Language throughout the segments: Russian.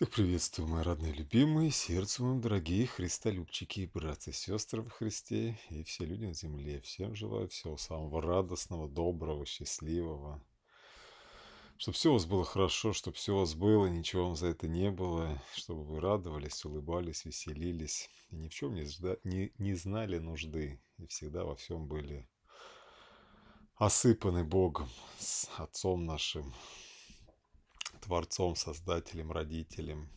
Так приветствую, мои родные любимые, сердцу вам, дорогие христолюбчики и братцы, сестры во Христе и все люди на земле. Всем желаю всего самого радостного, доброго, счастливого. Чтобы все у вас было хорошо, чтобы все у вас было, ничего вам за это не было, чтобы вы радовались, улыбались, веселились и ни в чем не, жда... не, не знали нужды и всегда во всем были осыпаны Богом, с Отцом нашим, Творцом, Создателем, Родителем,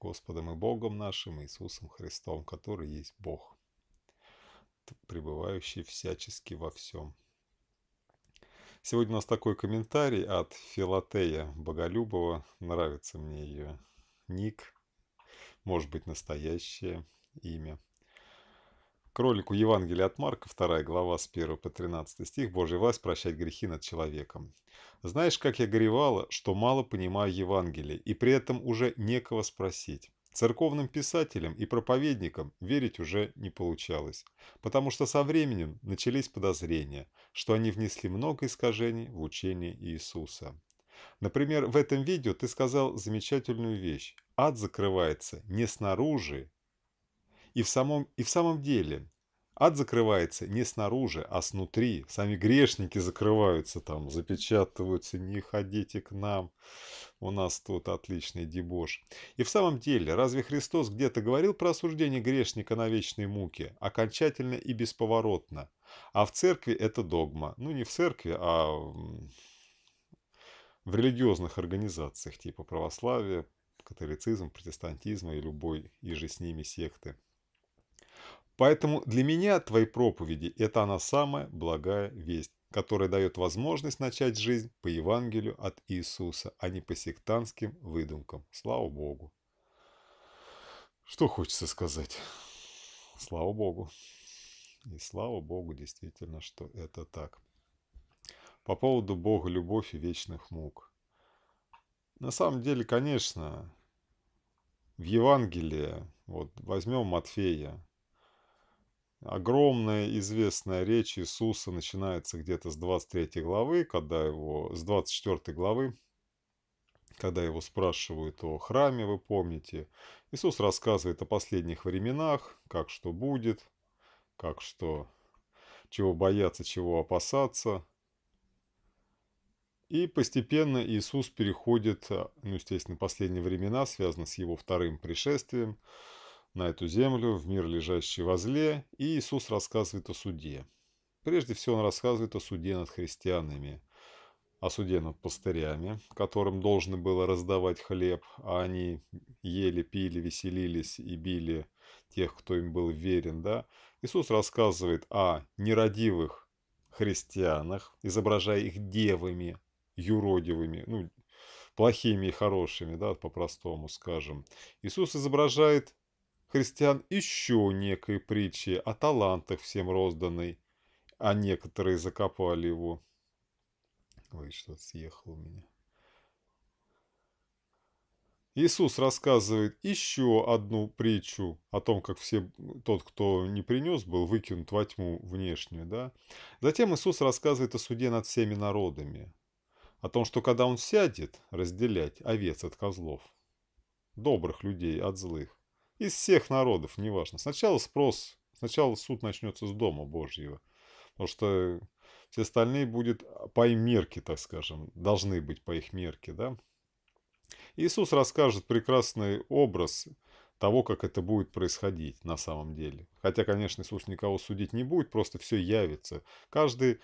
Господом и Богом нашим, Иисусом Христом, который есть Бог, пребывающий всячески во всем. Сегодня у нас такой комментарий от Филатея Боголюбова. Нравится мне ее ник, может быть, настоящее имя – к ролику Евангелия от Марка, 2 глава с 1 по 13 стих, Божья власть прощать грехи над человеком. «Знаешь, как я горевала, что мало понимаю Евангелие, и при этом уже некого спросить». Церковным писателям и проповедникам верить уже не получалось, потому что со временем начались подозрения, что они внесли много искажений в учение Иисуса. Например, в этом видео ты сказал замечательную вещь. Ад закрывается не снаружи и в самом, и в самом деле, ад закрывается не снаружи, а снутри. Сами грешники закрываются там, запечатываются, не ходите к нам. У нас тут отличный дебош. И в самом деле, разве Христос где-то говорил про осуждение грешника на вечной муке? Окончательно и бесповоротно. А в церкви это догма. Ну, не в церкви, а в религиозных организациях типа православия, католицизм, протестантизма и любой и же с ними секты. Поэтому для меня твои проповеди – это она самая благая весть, которая дает возможность начать жизнь по Евангелию от Иисуса, а не по сектантским выдумкам. Слава Богу. Что хочется сказать? Слава Богу. И слава Богу, действительно, что это так. По поводу Бога, любовь и вечных мук. На самом деле, конечно, в Евангелии, вот возьмем Матфея, Огромная известная речь Иисуса начинается где-то с 23 главы, когда его, с 24 главы, когда его спрашивают о храме, вы помните. Иисус рассказывает о последних временах, как что будет, как что, чего бояться, чего опасаться. И постепенно Иисус переходит, ну, естественно, последние времена, связано с его вторым пришествием, на эту землю, в мир, лежащий возле, и Иисус рассказывает о суде. Прежде всего он рассказывает о суде над христианами, о суде над пастырями, которым должно было раздавать хлеб, а они ели, пили, веселились и били тех, кто им был верен. Да? Иисус рассказывает о нерадивых христианах, изображая их девами, юродивыми, ну, плохими и хорошими, да, по-простому скажем. Иисус изображает христиан еще некой притчи о талантах всем розданной, а некоторые закопали его. Ой, что-то съехало у меня. Иисус рассказывает еще одну притчу о том, как все, тот, кто не принес, был выкинут во тьму внешнюю. Да? Затем Иисус рассказывает о суде над всеми народами, о том, что когда Он сядет разделять овец от козлов, добрых людей от злых, из всех народов, неважно. Сначала спрос, сначала суд начнется с Дома Божьего. Потому что все остальные будет по их мерке, так скажем. Должны быть по их мерке, да? Иисус расскажет прекрасный образ того, как это будет происходить на самом деле. Хотя, конечно, Иисус никого судить не будет, просто все явится. Каждый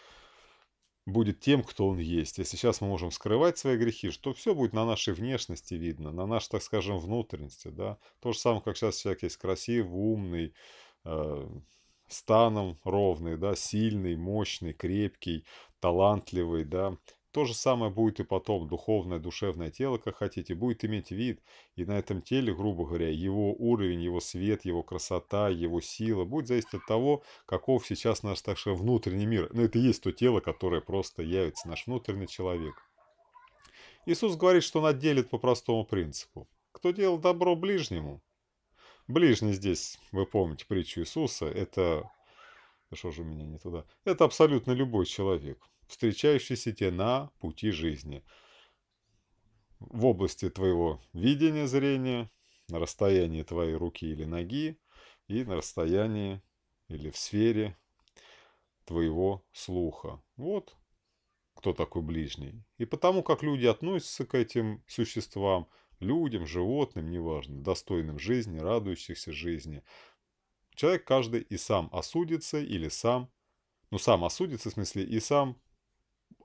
будет тем, кто он есть. Если сейчас мы можем скрывать свои грехи, что все будет на нашей внешности видно, на нашей, так скажем, внутренности. Да? То же самое, как сейчас человек есть красивый, умный, э, станом ровный, да, сильный, мощный, крепкий, талантливый, да, то же самое будет и потом. Духовное, душевное тело, как хотите, будет иметь вид. И на этом теле, грубо говоря, его уровень, его свет, его красота, его сила будет зависеть от того, каков сейчас наш, так сказать, внутренний мир. Но это и есть то тело, которое просто явится, наш внутренний человек. Иисус говорит, что он отделит по простому принципу. Кто делал добро ближнему? Ближний здесь, вы помните притчу Иисуса, это... Да что же меня не туда? Это абсолютно любой человек встречающиеся тебе на пути жизни. В области твоего видения зрения, на расстоянии твоей руки или ноги и на расстоянии или в сфере твоего слуха. Вот кто такой ближний. И потому, как люди относятся к этим существам, людям, животным, неважно, достойным жизни, радующихся жизни, человек каждый и сам осудится или сам, ну сам осудится, в смысле, и сам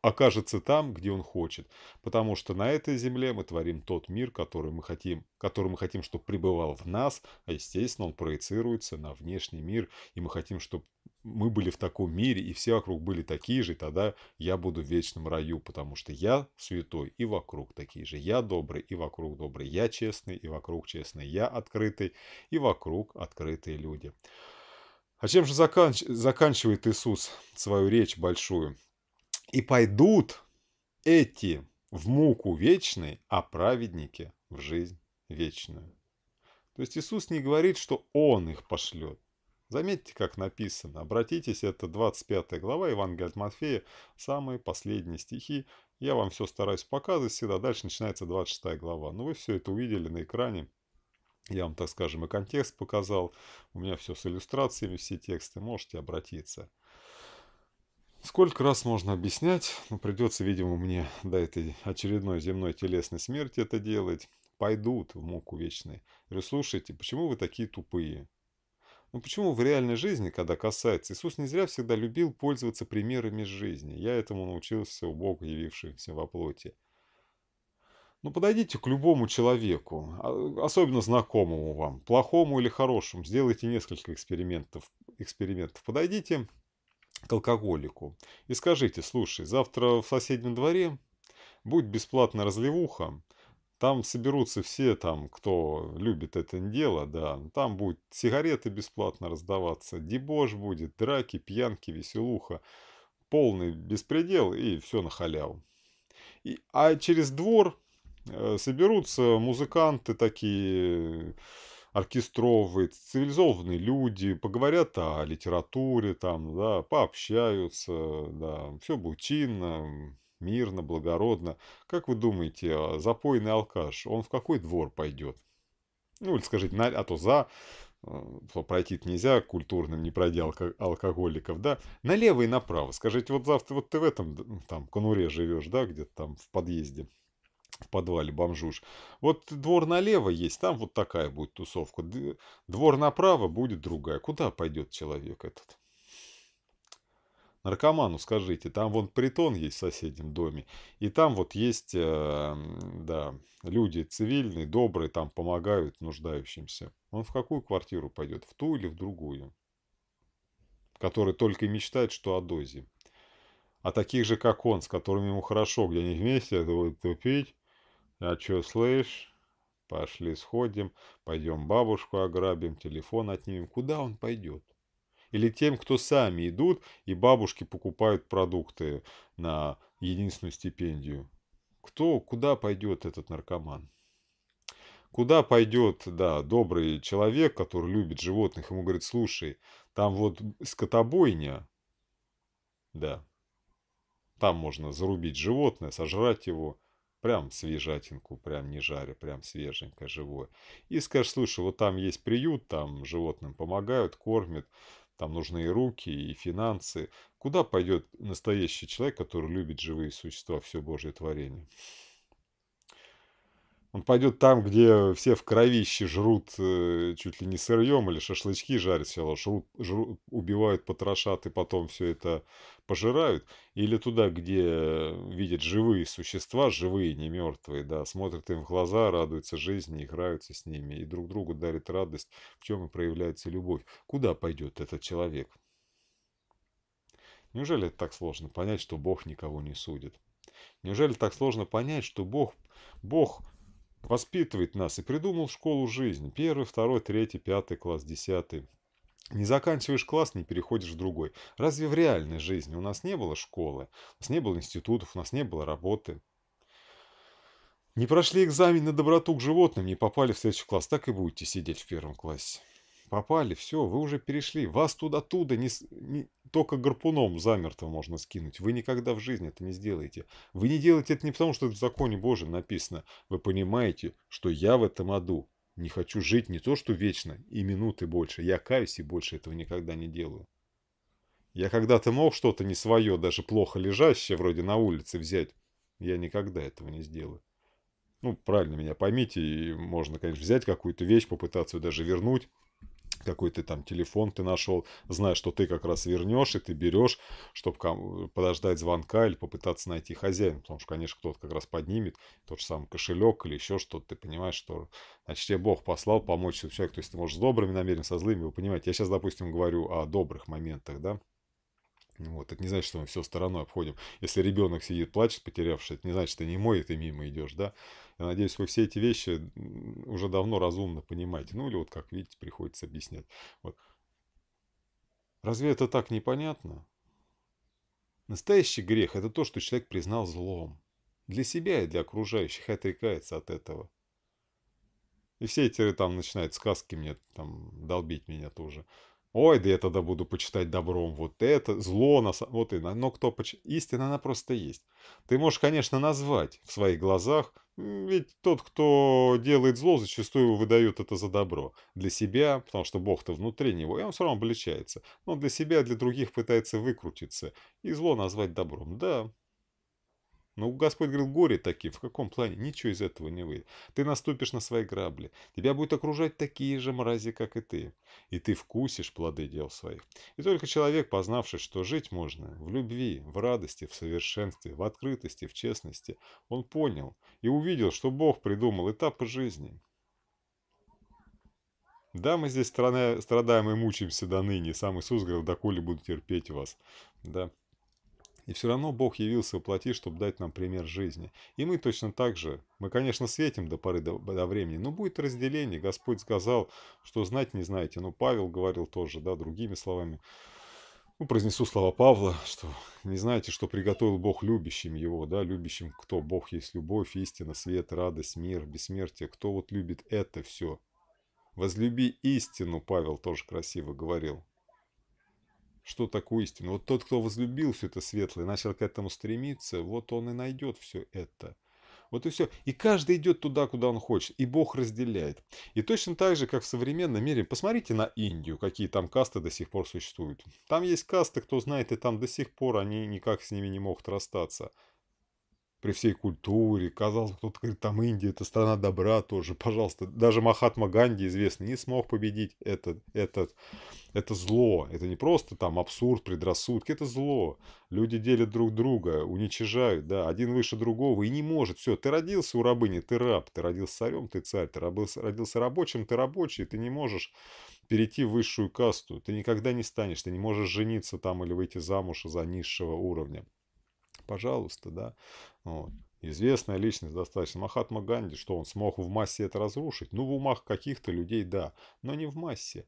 окажется там, где он хочет. Потому что на этой земле мы творим тот мир, который мы хотим, который мы хотим, чтобы пребывал в нас, а естественно он проецируется на внешний мир, и мы хотим, чтобы мы были в таком мире, и все вокруг были такие же, тогда я буду в вечном раю, потому что я святой, и вокруг такие же. Я добрый, и вокруг добрый. Я честный, и вокруг честный. Я открытый, и вокруг открытые люди. А чем же заканч... заканчивает Иисус свою речь большую? И пойдут эти в муку вечной, а праведники в жизнь вечную. То есть Иисус не говорит, что Он их пошлет. Заметьте, как написано. Обратитесь, это 25 глава Евангелия от Матфея, самые последние стихи. Я вам все стараюсь показывать всегда. Дальше начинается 26 глава. Ну, вы все это увидели на экране. Я вам, так скажем, и контекст показал. У меня все с иллюстрациями, все тексты. Можете обратиться. Сколько раз можно объяснять, но ну, придется, видимо, мне до этой очередной земной телесной смерти это делать. Пойдут в муку вечной. Говорю, слушайте, почему вы такие тупые? Ну почему в реальной жизни, когда касается, Иисус не зря всегда любил пользоваться примерами жизни. Я этому научился у Бога, явившегося во плоти. Ну подойдите к любому человеку, а, особенно знакомому вам, плохому или хорошему, сделайте несколько экспериментов. экспериментов. Подойдите, к алкоголику и скажите, слушай, завтра в соседнем дворе будет бесплатная разливуха, там соберутся все, там, кто любит это дело, да, там будут сигареты бесплатно раздаваться, дебош будет, драки, пьянки, веселуха, полный беспредел и все на халяву. И, а через двор э, соберутся музыканты такие оркестровывает цивилизованные люди, поговорят о литературе, там, да, пообщаются, да, все будет чинно, мирно, благородно. Как вы думаете, а, запойный алкаш, он в какой двор пойдет? Ну, или скажите, на, а то за, а, пройти нельзя культурным, не пройдя алко алкоголиков, да, налево и направо. Скажите, вот завтра вот ты в этом там конуре живешь, да, где-то там в подъезде, в подвале бомжуш. Вот двор налево есть, там вот такая будет тусовка. Двор направо будет другая. Куда пойдет человек этот? Наркоману скажите, там вон притон есть в соседнем доме, и там вот есть, э, да, люди цивильные, добрые, там помогают нуждающимся. Он в какую квартиру пойдет? В ту или в другую? Который только мечтает, что о дозе. А таких же, как он, с которыми ему хорошо, где они вместе, это будет а чё, слышь? Пошли сходим, пойдем бабушку ограбим, телефон отнимем. Куда он пойдет? Или тем, кто сами идут, и бабушки покупают продукты на единственную стипендию. Кто, куда пойдет этот наркоман? Куда пойдет, да, добрый человек, который любит животных, ему говорит, слушай, там вот скотобойня, да, там можно зарубить животное, сожрать его, Прям свежатинку, прям не жаря, прям свеженькое, живое. И скажешь, слушай, вот там есть приют, там животным помогают, кормят, там нужны и руки, и финансы. Куда пойдет настоящий человек, который любит живые существа, все Божье творение? Он пойдет там, где все в кровище жрут э, чуть ли не сырьем или шашлычки жарят все, а жрут, жрут, убивают, потрошат и потом все это пожирают. Или туда, где видят живые существа, живые, не мертвые, да, смотрят им в глаза, радуются жизни, играются с ними и друг другу дарят радость, в чем и проявляется любовь. Куда пойдет этот человек? Неужели это так сложно понять, что Бог никого не судит? Неужели так сложно понять, что Бог, Бог воспитывает нас и придумал школу жизни. Первый, второй, третий, пятый класс, десятый. Не заканчиваешь класс, не переходишь в другой. Разве в реальной жизни у нас не было школы, у нас не было институтов, у нас не было работы? Не прошли экзамен на доброту к животным, не попали в следующий класс, так и будете сидеть в первом классе. Попали, все, вы уже перешли, вас туда-туда не, только гарпуном замертво можно скинуть. Вы никогда в жизни это не сделаете. Вы не делаете это не потому, что это в законе Божьем написано. Вы понимаете, что я в этом аду. Не хочу жить не то, что вечно, и минуты больше. Я каюсь и больше этого никогда не делаю. Я когда-то мог что-то не свое, даже плохо лежащее, вроде на улице, взять. Я никогда этого не сделаю. Ну, правильно меня поймите, и можно, конечно, взять какую-то вещь, попытаться ее даже вернуть, какой то там телефон ты нашел, зная, что ты как раз вернешь, и ты берешь, чтобы э, подождать звонка или попытаться найти хозяина, потому что, конечно, кто-то как раз поднимет тот же самый кошелек или еще что-то, ты понимаешь, что, значит, тебе Бог послал помочь человеку, то есть ты можешь с добрыми намерениями, со злыми, вы понимаете, я сейчас, допустим, говорю о добрых моментах, да, вот, это не значит, что мы все стороной обходим. Если ребенок сидит, плачет, потерявший, это не значит, что ты не мой, ты мимо идешь, да. Я надеюсь, вы все эти вещи уже давно разумно понимаете. Ну или вот, как видите, приходится объяснять. Вот. Разве это так непонятно? Настоящий грех – это то, что человек признал злом. Для себя и для окружающих и отрекается от этого. И все эти там начинают сказки мне там долбить меня тоже. Ой, да я тогда буду почитать добром вот это, зло, на вот и, но кто поч... Истина, она просто есть. Ты можешь, конечно, назвать в своих глазах, ведь тот, кто делает зло, зачастую выдает это за добро. Для себя, потому что Бог-то внутри него, и он все равно обличается. Но для себя, для других пытается выкрутиться и зло назвать добром. Да, но ну, Господь говорил, горе такие, в каком плане? Ничего из этого не выйдет. Ты наступишь на свои грабли. Тебя будут окружать такие же мрази, как и ты. И ты вкусишь плоды дел своих. И только человек, познавший, что жить можно в любви, в радости, в совершенстве, в открытости, в честности, он понял и увидел, что Бог придумал этапы жизни. Да, мы здесь страдаем и мучаемся до ныне. Сам Иисус говорил, доколе буду терпеть вас. Да. И все равно Бог явился воплоти, чтобы дать нам пример жизни. И мы точно так же. Мы, конечно, светим до поры до, до времени, но будет разделение. Господь сказал, что знать не знаете. Но Павел говорил тоже, да, другими словами. Ну, произнесу слова Павла, что не знаете, что приготовил Бог любящим его, да, любящим кто? Бог есть любовь, истина, свет, радость, мир, бессмертие. Кто вот любит это все? Возлюби истину, Павел тоже красиво говорил что такое истина. Вот тот, кто возлюбил все это светлое, начал к этому стремиться, вот он и найдет все это. Вот и все. И каждый идет туда, куда он хочет. И Бог разделяет. И точно так же, как в современном мире, посмотрите на Индию, какие там касты до сих пор существуют. Там есть касты, кто знает, и там до сих пор они никак с ними не могут расстаться при всей культуре. Казалось, кто-то говорит, там Индия, это страна добра тоже, пожалуйста. Даже Махатма Ганди, известный, не смог победить этот, этот, это зло. Это не просто там абсурд, предрассудки, это зло. Люди делят друг друга, уничижают, да, один выше другого и не может. Все, ты родился у рабыни, ты раб, ты родился царем, ты царь, ты родился рабочим, ты рабочий, ты не можешь перейти в высшую касту, ты никогда не станешь, ты не можешь жениться там или выйти замуж за низшего уровня пожалуйста, да. Вот. Известная личность достаточно. Махатма Ганди, что он смог в массе это разрушить? Ну, в умах каких-то людей, да, но не в массе.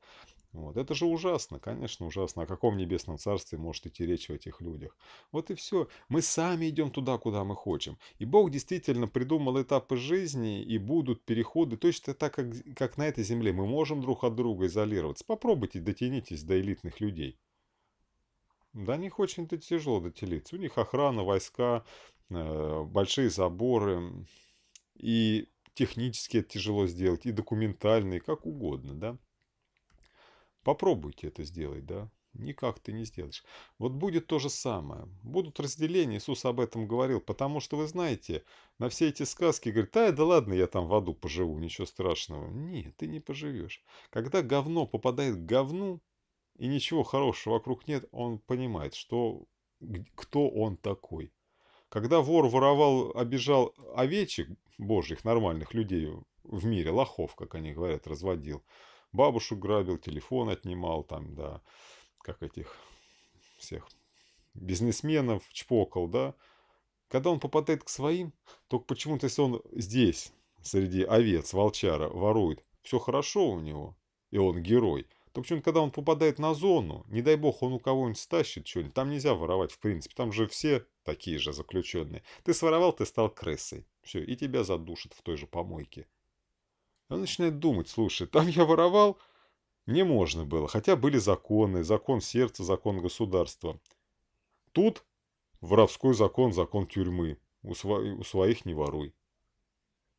Вот. Это же ужасно, конечно, ужасно. О каком небесном царстве может идти речь о этих людях? Вот и все. Мы сами идем туда, куда мы хотим. И Бог действительно придумал этапы жизни, и будут переходы точно так, как, как на этой земле. Мы можем друг от друга изолироваться. Попробуйте дотянитесь до элитных людей. Да них очень -то тяжело дотелиться. У них охрана, войска, э, большие заборы. И технически это тяжело сделать, и документально, и как угодно, да. Попробуйте это сделать, да. Никак ты не сделаешь. Вот будет то же самое. Будут разделения, Иисус об этом говорил, потому что, вы знаете, на все эти сказки, говорит, ай, да ладно, я там в аду поживу, ничего страшного. Нет, ты не поживешь. Когда говно попадает к говну, и ничего хорошего вокруг нет, он понимает, что кто он такой. Когда вор воровал, обижал овечек божьих, нормальных людей в мире, лохов, как они говорят, разводил, бабушек грабил, телефон отнимал, там, да, как этих всех бизнесменов чпокал, да, когда он попадает к своим, то почему-то, если он здесь, среди овец, волчара, ворует, все хорошо у него, и он герой. То почему то когда он попадает на зону, не дай бог он у кого-нибудь стащит что-нибудь, там нельзя воровать в принципе, там же все такие же заключенные. Ты своровал, ты стал крысой. Все, и тебя задушат в той же помойке. Он начинает думать, слушай, там я воровал, не можно было, хотя были законы, закон сердца, закон государства. Тут воровской закон, закон тюрьмы, у, сво... у своих не воруй.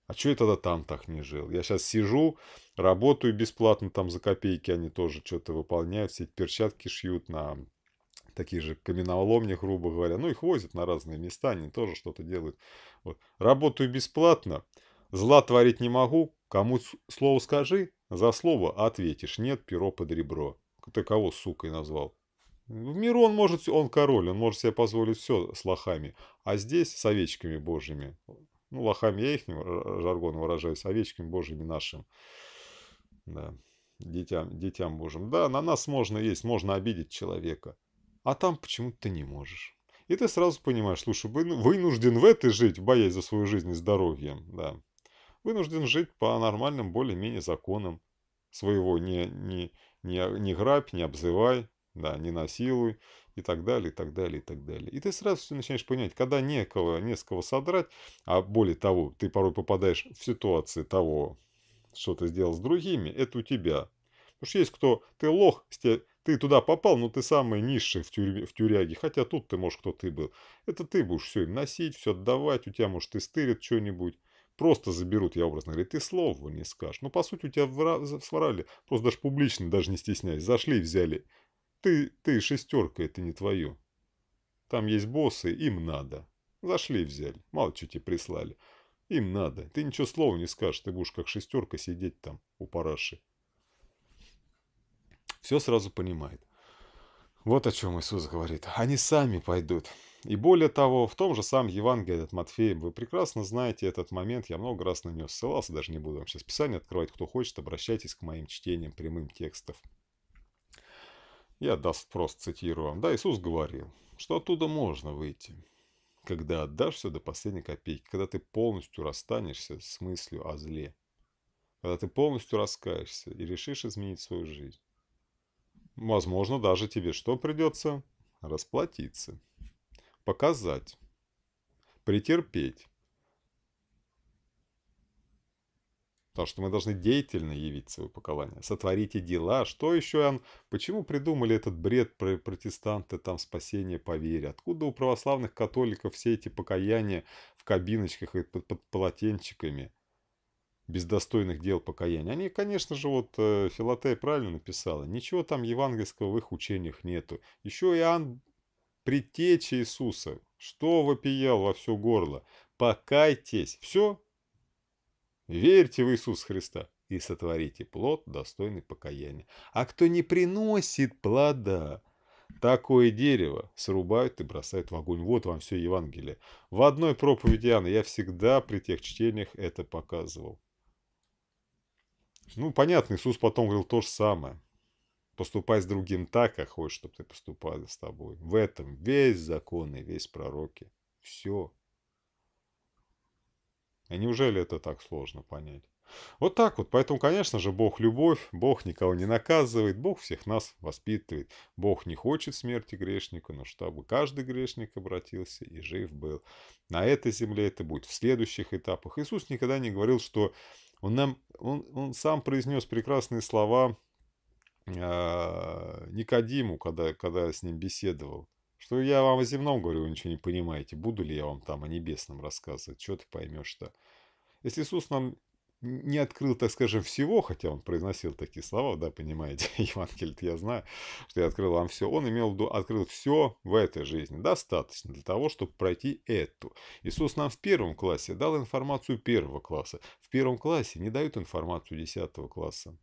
А что я тогда там так не жил? Я сейчас сижу, работаю бесплатно там за копейки, они тоже что-то выполняют, все эти перчатки шьют на такие же каменоломнях, грубо говоря. Ну, их возят на разные места, они тоже что-то делают. Вот. Работаю бесплатно, зла творить не могу, кому слово скажи, за слово ответишь. Нет, перо под ребро. Ты кого сукой назвал? В миру он может, он король, он может себе позволить все с лохами, а здесь с овечками божьими ну, лохами я их жаргон выражаюсь, овечками божьими нашим. Да, детям, детям божьим. Да, на нас можно есть, можно обидеть человека. А там почему-то ты не можешь. И ты сразу понимаешь, слушай, вынужден в этой жить, боясь за свою жизнь и здоровье. Да. Вынужден жить по нормальным, более-менее законам своего. Не, не, не, не грабь, не обзывай, да, не насилуй, и так далее, и так далее, и так далее. И ты сразу все начинаешь понять, когда некого, не с кого содрать, а более того, ты порой попадаешь в ситуации того, что ты сделал с другими, это у тебя. Потому что есть кто, ты лох, ты туда попал, но ты самый низший в, тюрьме, в тюряге, хотя тут ты, может, кто ты был. Это ты будешь все им носить, все отдавать, у тебя, может, и стырят что-нибудь. Просто заберут, я образно говорю, ты слова не скажешь. Но, ну, по сути, у тебя вра... сварали, просто даже публично, даже не стесняясь, зашли и взяли ты, ты, шестерка, это не твое. Там есть боссы, им надо. Зашли взяли, мало что тебе прислали. Им надо. Ты ничего слова не скажешь, ты будешь как шестерка сидеть там у параши. Все сразу понимает. Вот о чем Иисус говорит. Они сами пойдут. И более того, в том же самом Евангелии от Матфея, вы прекрасно знаете этот момент, я много раз на него ссылался, даже не буду вам сейчас писание открывать, кто хочет, обращайтесь к моим чтениям прямым текстов я даст просто цитирую вам. Да, Иисус говорил, что оттуда можно выйти. Когда отдашь все до последней копейки, когда ты полностью расстанешься с мыслью о зле, когда ты полностью раскаешься и решишь изменить свою жизнь. Возможно, даже тебе что придется? Расплатиться, показать, претерпеть, Потому что мы должны деятельно явить свое поколание. Сотворите дела. Что еще, Иоанн? Почему придумали этот бред про протестанты, там, спасение по вере? Откуда у православных католиков все эти покаяния в кабиночках и под, под полотенчиками? бездостойных дел покаяния. Они, конечно же, вот э, Филатей правильно написала, ничего там евангельского в их учениях нету. Еще Иоанн предтеча Иисуса, что вопиял во все горло? Покайтесь. Все, Верьте в Иисус Христа и сотворите плод, достойный покаяния. А кто не приносит плода, такое дерево срубают и бросают в огонь. Вот вам все Евангелие. В одной проповеди Иоанна я всегда при тех чтениях это показывал. Ну, понятно, Иисус потом говорил то же самое. Поступай с другим так, как хочешь, чтобы ты поступал с тобой. В этом весь закон и весь пророки. Все. А неужели это так сложно понять? Вот так вот. Поэтому, конечно же, Бог любовь, Бог никого не наказывает, Бог всех нас воспитывает. Бог не хочет смерти грешника, но чтобы каждый грешник обратился и жив был. На этой земле это будет в следующих этапах. Иисус никогда не говорил, что он, нам, он, он сам произнес прекрасные слова э, Никодиму, когда, когда я с ним беседовал. Что я вам о земном говорю, вы ничего не понимаете. Буду ли я вам там о небесном рассказывать? Что ты поймешь-то? Если Иисус нам не открыл, так скажем, всего, хотя он произносил такие слова, да, понимаете, Евангелие, я знаю, что я открыл вам все. Он имел в виду, открыл все в этой жизни. Достаточно для того, чтобы пройти эту. Иисус нам в первом классе дал информацию первого класса. В первом классе не дают информацию десятого класса.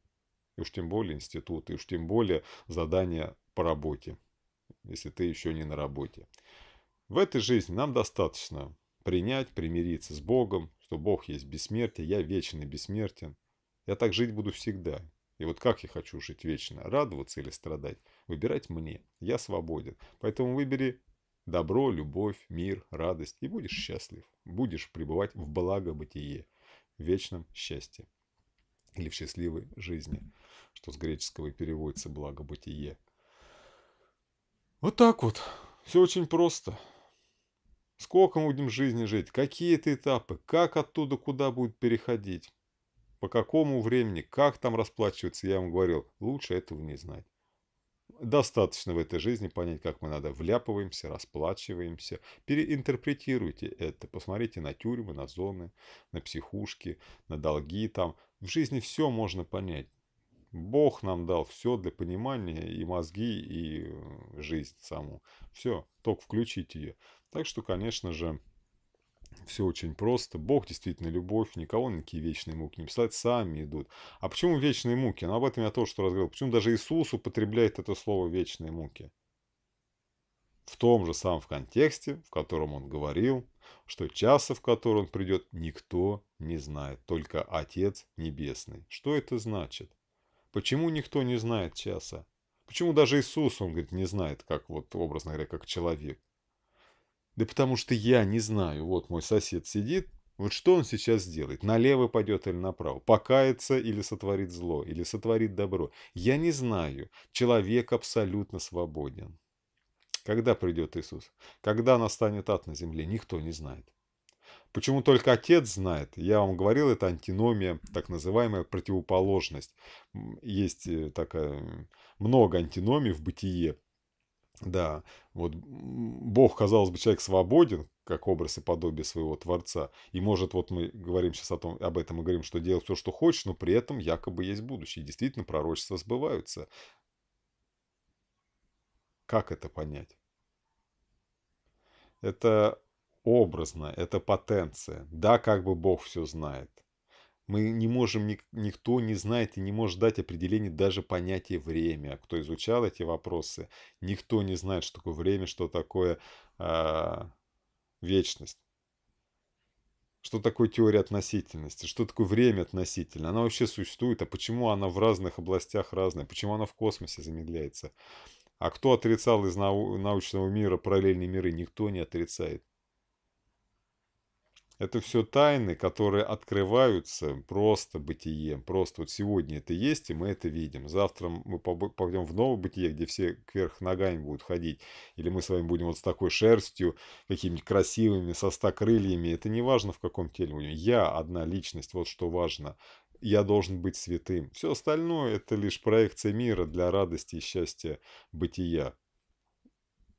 И уж тем более институт, и уж тем более задания по работе если ты еще не на работе. В этой жизни нам достаточно принять, примириться с Богом, что Бог есть бессмертие, я вечен и бессмертен. Я так жить буду всегда. И вот как я хочу жить вечно, радоваться или страдать, выбирать мне. Я свободен. Поэтому выбери добро, любовь, мир, радость и будешь счастлив. Будешь пребывать в благо бытие, в вечном счастье или в счастливой жизни, что с греческого и переводится благо бытие. Вот так вот. Все очень просто. Сколько мы будем в жизни жить? Какие это этапы? Как оттуда куда будет переходить? По какому времени? Как там расплачиваться? Я вам говорил, лучше этого не знать. Достаточно в этой жизни понять, как мы надо вляпываемся, расплачиваемся. Переинтерпретируйте это. Посмотрите на тюрьмы, на зоны, на психушки, на долги там. В жизни все можно понять. Бог нам дал все для понимания, и мозги, и э, жизнь саму. Все, только включить ее. Так что, конечно же, все очень просто. Бог действительно любовь, никого никакие вечные муки не писать, сами идут. А почему вечные муки? Ну, об этом я тоже что разговаривал. Почему даже Иисус употребляет это слово вечные муки? В том же самом контексте, в котором он говорил, что часа, в который он придет, никто не знает, только Отец Небесный. Что это значит? Почему никто не знает часа? Почему даже Иисус, он говорит, не знает, как вот, образно говоря, как человек? Да потому что я не знаю. Вот мой сосед сидит, вот что он сейчас сделает? Налево пойдет или направо? Покается или сотворит зло? Или сотворит добро? Я не знаю. Человек абсолютно свободен. Когда придет Иисус? Когда настанет ад на земле? Никто не знает. Почему только отец знает? Я вам говорил, это антиномия, так называемая противоположность. Есть э, такая много антиномий в бытие. Да, вот Бог, казалось бы, человек свободен, как образ и подобие своего Творца. И может, вот мы говорим сейчас о том, об этом и говорим, что делать все, что хочешь, но при этом якобы есть будущее. действительно, пророчества сбываются. Как это понять? Это образно, это потенция. Да, как бы Бог все знает. Мы не можем, никто не знает и не может дать определение даже понятия время. А кто изучал эти вопросы, никто не знает, что такое время, что такое э, вечность. Что такое теория относительности? Что такое время относительно? Она вообще существует, а почему она в разных областях разная? Почему она в космосе замедляется? А кто отрицал из нау научного мира параллельные миры? Никто не отрицает. Это все тайны, которые открываются просто бытием. Просто вот сегодня это есть, и мы это видим. Завтра мы пойдем в новое бытие, где все кверх ногами будут ходить. Или мы с вами будем вот с такой шерстью, какими-нибудь красивыми, со ста крыльями. Это не важно, в каком теле будем. Я одна личность, вот что важно. Я должен быть святым. Все остальное – это лишь проекция мира для радости и счастья бытия.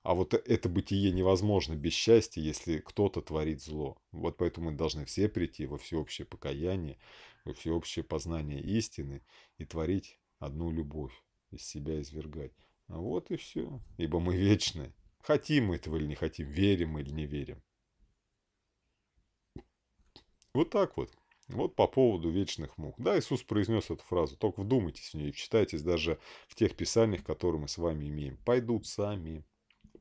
А вот э, это бытие невозможно без счастья, если кто-то творит зло. Вот поэтому мы должны все прийти во всеобщее покаяние, во всеобщее познание истины и творить одну любовь, из себя извергать. А вот и все. Ибо мы вечны. Хотим мы этого или не хотим, верим мы или не верим. Вот так вот. Вот по поводу вечных мук. Да, Иисус произнес эту фразу, только вдумайтесь в нее и вчитайтесь даже в тех писаниях, которые мы с вами имеем. «Пойдут сами,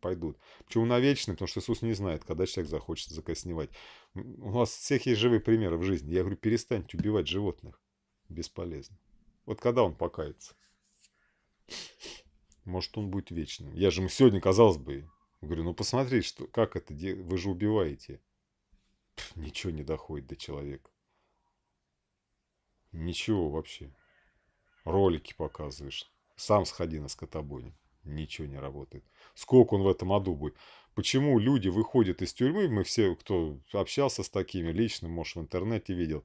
пойдут. Почему на вечный? Потому что Иисус не знает, когда человек захочет закосневать. У вас всех есть живые примеры в жизни. Я говорю, перестаньте убивать животных. Бесполезно. Вот когда он покается? Может, он будет вечным. Я же ему сегодня, казалось бы, говорю, ну посмотри, что, как это, вы же убиваете. Пф, ничего не доходит до человека. Ничего вообще. Ролики показываешь. Сам сходи на скотобойню. Ничего не работает. Сколько он в этом аду будет? Почему люди выходят из тюрьмы? Мы все, кто общался с такими лично, может, в интернете видел.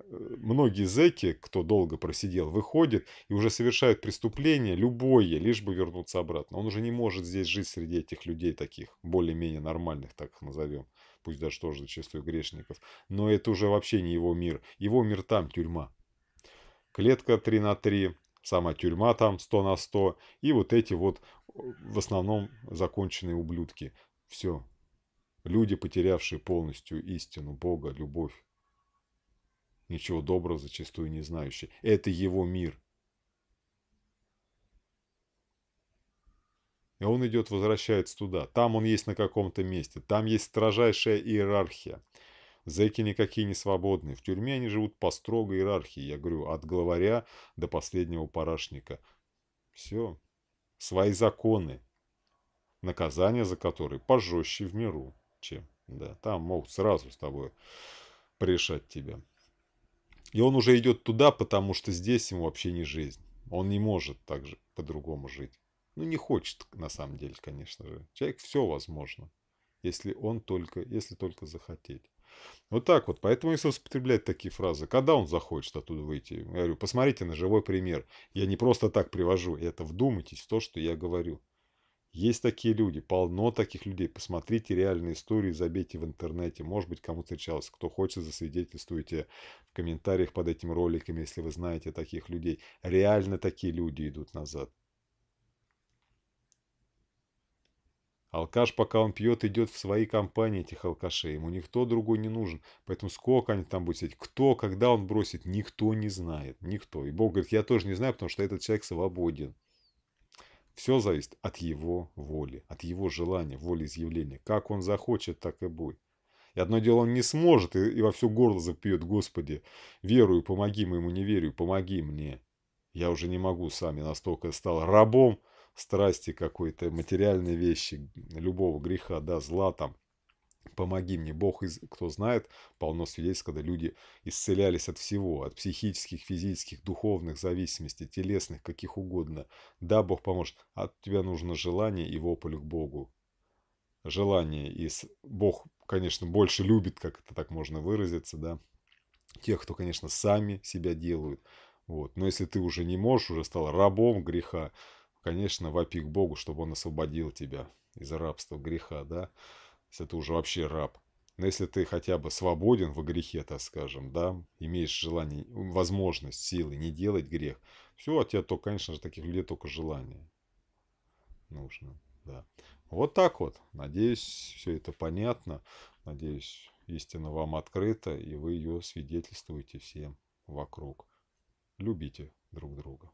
Э, многие зэки, кто долго просидел, выходят и уже совершают преступление, любое, лишь бы вернуться обратно. Он уже не может здесь жить среди этих людей таких, более-менее нормальных, так их назовем. Пусть даже тоже зачастую грешников. Но это уже вообще не его мир. Его мир там, тюрьма. Клетка 3 на 3 сама тюрьма там 100 на 100, и вот эти вот э, в основном законченные ублюдки. Все. Люди, потерявшие полностью истину, Бога, любовь. Ничего доброго зачастую не знающие. Это его мир. И он идет, возвращается туда. Там он есть на каком-то месте. Там есть строжайшая иерархия. Зэки никакие не свободны. В тюрьме они живут по строгой иерархии, я говорю, от главаря до последнего парашника. Все. Свои законы, наказание за которые пожестче в миру, чем, да, там могут сразу с тобой пришать тебя. И он уже идет туда, потому что здесь ему вообще не жизнь. Он не может так же по-другому жить. Ну, не хочет, на самом деле, конечно же. Человек все возможно, если он только, если только захотеть. Вот так вот. Поэтому если употреблять такие фразы, когда он захочет оттуда выйти, я говорю, посмотрите на живой пример. Я не просто так привожу, это вдумайтесь в то, что я говорю. Есть такие люди, полно таких людей. Посмотрите реальные истории, забейте в интернете. Может быть, кому встречалось. Кто хочет, засвидетельствуйте в комментариях под этим роликом, если вы знаете таких людей. Реально такие люди идут назад. Алкаш, пока он пьет, идет в свои компании этих алкашей. Ему никто другой не нужен. Поэтому сколько они там будут сидеть, кто, когда он бросит, никто не знает. Никто. И Бог говорит, я тоже не знаю, потому что этот человек свободен. Все зависит от его воли, от его желания, воли изъявления. Как он захочет, так и будет. И одно дело он не сможет и, и во все горло запьет, Господи, верую, помоги моему неверию, помоги мне. Я уже не могу сам, я настолько стал рабом, страсти какой-то, материальной вещи, любого греха, да, зла там, Помоги мне, Бог, из, кто знает, полно свидетельств, когда люди исцелялись от всего, от психических, физических, духовных зависимостей, телесных, каких угодно. Да, Бог поможет, от тебя нужно желание и вопль к Богу. Желание, и Бог, конечно, больше любит, как это так можно выразиться, да, тех, кто, конечно, сами себя делают. Вот. Но если ты уже не можешь, уже стал рабом греха, Конечно, вопи к Богу, чтобы он освободил тебя из рабства греха, да? Если ты уже вообще раб. Но если ты хотя бы свободен в грехе, так скажем, да, имеешь желание, возможность, силы не делать грех, все, от тебя то, конечно же, таких людей только желание нужно, да. Вот так вот. Надеюсь, все это понятно. Надеюсь, истина вам открыта, и вы ее свидетельствуете всем вокруг. Любите друг друга.